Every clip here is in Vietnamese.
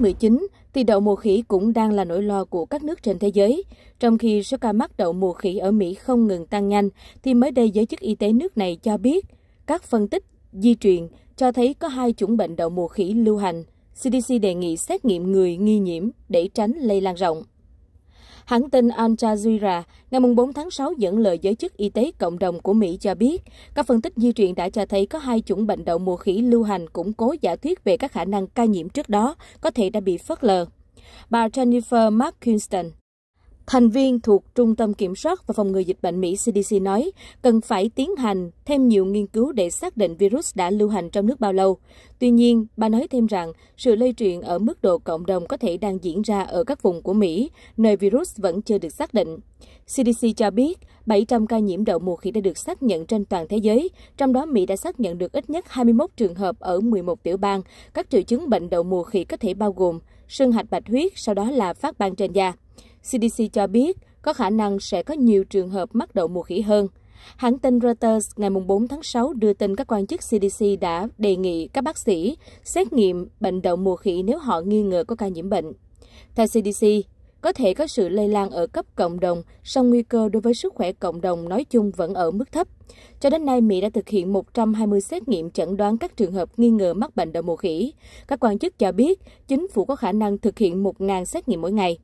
COVID-19 thì đậu mùa khỉ cũng đang là nỗi lo của các nước trên thế giới. Trong khi số ca mắc đậu mùa khỉ ở Mỹ không ngừng tăng nhanh, thì mới đây giới chức y tế nước này cho biết các phân tích di truyền cho thấy có hai chủng bệnh đậu mùa khỉ lưu hành. CDC đề nghị xét nghiệm người nghi nhiễm để tránh lây lan rộng. Hãng tin Al Jazeera ngày 4 tháng 6 dẫn lời giới chức y tế cộng đồng của Mỹ cho biết, các phân tích di truyền đã cho thấy có hai chủng bệnh đậu mùa khỉ lưu hành củng cố giả thuyết về các khả năng ca nhiễm trước đó có thể đã bị phớt lờ. Bà Jennifer McQuiston Thành viên thuộc Trung tâm Kiểm soát và Phòng ngừa Dịch bệnh Mỹ CDC nói cần phải tiến hành thêm nhiều nghiên cứu để xác định virus đã lưu hành trong nước bao lâu. Tuy nhiên, bà nói thêm rằng sự lây truyền ở mức độ cộng đồng có thể đang diễn ra ở các vùng của Mỹ, nơi virus vẫn chưa được xác định. CDC cho biết 700 ca nhiễm đậu mùa khỉ đã được xác nhận trên toàn thế giới, trong đó Mỹ đã xác nhận được ít nhất 21 trường hợp ở 11 tiểu bang. Các triệu chứng bệnh đậu mùa khỉ có thể bao gồm sưng hạch bạch huyết, sau đó là phát ban trên da. CDC cho biết có khả năng sẽ có nhiều trường hợp mắc đậu mùa khỉ hơn. Hãng tin Reuters ngày 4 tháng 6 đưa tin các quan chức CDC đã đề nghị các bác sĩ xét nghiệm bệnh đậu mùa khỉ nếu họ nghi ngờ có ca nhiễm bệnh. Theo CDC, có thể có sự lây lan ở cấp cộng đồng, song nguy cơ đối với sức khỏe cộng đồng nói chung vẫn ở mức thấp. Cho đến nay, Mỹ đã thực hiện 120 xét nghiệm chẩn đoán các trường hợp nghi ngờ mắc bệnh đậu mùa khỉ. Các quan chức cho biết, chính phủ có khả năng thực hiện 1.000 xét nghiệm mỗi ngày.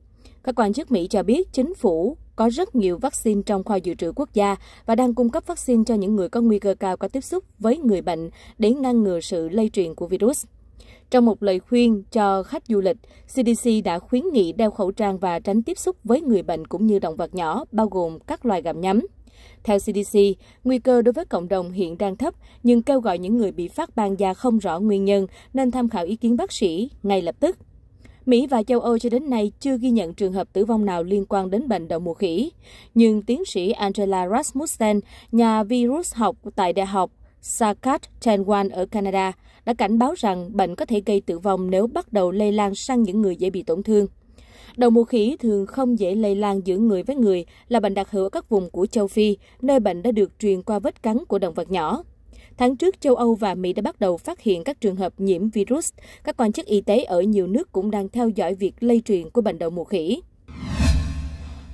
Các quan chức Mỹ cho biết chính phủ có rất nhiều vaccine trong kho dự trữ quốc gia và đang cung cấp vaccine cho những người có nguy cơ cao có tiếp xúc với người bệnh để ngăn ngừa sự lây truyền của virus. Trong một lời khuyên cho khách du lịch, CDC đã khuyến nghị đeo khẩu trang và tránh tiếp xúc với người bệnh cũng như động vật nhỏ, bao gồm các loài gặm nhấm. Theo CDC, nguy cơ đối với cộng đồng hiện đang thấp, nhưng kêu gọi những người bị phát ban da không rõ nguyên nhân nên tham khảo ý kiến bác sĩ ngay lập tức. Mỹ và châu Âu cho đến nay chưa ghi nhận trường hợp tử vong nào liên quan đến bệnh đậu mùa khỉ. Nhưng tiến sĩ Angela Rasmussen, nhà virus học tại Đại học Saskatchewan ở Canada, đã cảnh báo rằng bệnh có thể gây tử vong nếu bắt đầu lây lan sang những người dễ bị tổn thương. Đậu mùa khỉ thường không dễ lây lan giữa người với người là bệnh đặc hữu ở các vùng của châu Phi, nơi bệnh đã được truyền qua vết cắn của động vật nhỏ. Tháng trước, châu Âu và Mỹ đã bắt đầu phát hiện các trường hợp nhiễm virus. Các quan chức y tế ở nhiều nước cũng đang theo dõi việc lây truyền của bệnh đậu mùa khỉ.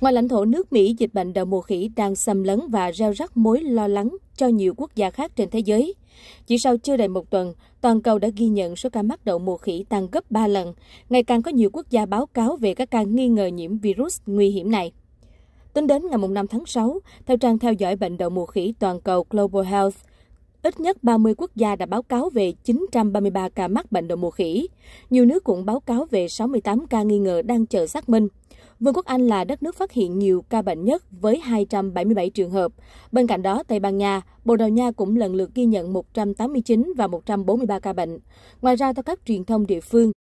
Ngoài lãnh thổ nước Mỹ, dịch bệnh đậu mùa khỉ đang xâm lấn và gieo rắc mối lo lắng cho nhiều quốc gia khác trên thế giới. Chỉ sau chưa đầy một tuần, toàn cầu đã ghi nhận số ca mắc đậu mùa khỉ tăng gấp 3 lần. Ngày càng có nhiều quốc gia báo cáo về các ca nghi ngờ nhiễm virus nguy hiểm này. Tính đến ngày 5 tháng 6, theo trang theo dõi bệnh đậu mùa khỉ toàn cầu Global Health, Ít nhất 30 quốc gia đã báo cáo về 933 ca mắc bệnh đậu mùa khỉ. Nhiều nước cũng báo cáo về 68 ca nghi ngờ đang chờ xác minh. Vương quốc Anh là đất nước phát hiện nhiều ca bệnh nhất với 277 trường hợp. Bên cạnh đó, Tây Ban Nha, Bồ Đào Nha cũng lần lượt ghi nhận 189 và 143 ca bệnh. Ngoài ra, theo các truyền thông địa phương,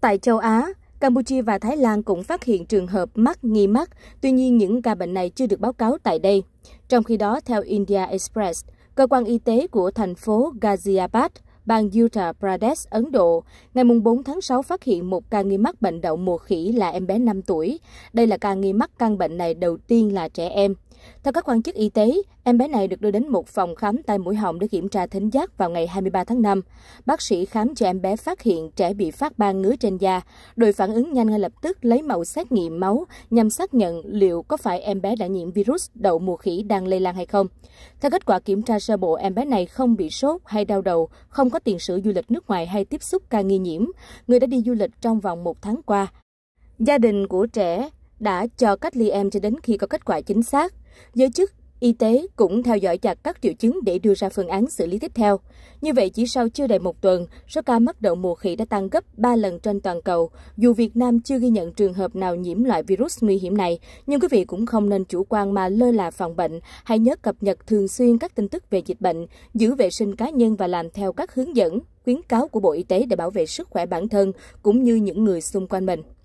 tại châu Á, Campuchia và Thái Lan cũng phát hiện trường hợp mắc nghi mắc, tuy nhiên những ca bệnh này chưa được báo cáo tại đây. Trong khi đó, theo India Express, cơ quan y tế của thành phố ghaziabad bang Uttar Pradesh, Ấn Độ, ngày 4 tháng 6 phát hiện một ca nghi mắc bệnh đậu mùa khỉ là em bé 5 tuổi. Đây là ca nghi mắc căn bệnh này đầu tiên là trẻ em. Theo các quan chức y tế, em bé này được đưa đến một phòng khám tai mũi họng để kiểm tra thính giác vào ngày 23 tháng 5. Bác sĩ khám cho em bé phát hiện trẻ bị phát ban ngứa trên da. Đội phản ứng nhanh ngay lập tức lấy mẫu xét nghiệm máu nhằm xác nhận liệu có phải em bé đã nhiễm virus đậu mùa khỉ đang lây lan hay không. Theo kết quả kiểm tra sơ bộ, em bé này không bị sốt hay đau đầu, không có có tiền sử du lịch nước ngoài hay tiếp xúc ca nghi nhiễm, người đã đi du lịch trong vòng một tháng qua. Gia đình của trẻ đã cho cách ly em cho đến khi có kết quả chính xác. Giới chức Y tế cũng theo dõi chặt các triệu chứng để đưa ra phương án xử lý tiếp theo. Như vậy, chỉ sau chưa đầy một tuần, số ca mắc đậu mùa khỉ đã tăng gấp 3 lần trên toàn cầu. Dù Việt Nam chưa ghi nhận trường hợp nào nhiễm loại virus nguy hiểm này, nhưng quý vị cũng không nên chủ quan mà lơ là phòng bệnh. Hãy nhớ cập nhật thường xuyên các tin tức về dịch bệnh, giữ vệ sinh cá nhân và làm theo các hướng dẫn, khuyến cáo của Bộ Y tế để bảo vệ sức khỏe bản thân cũng như những người xung quanh mình.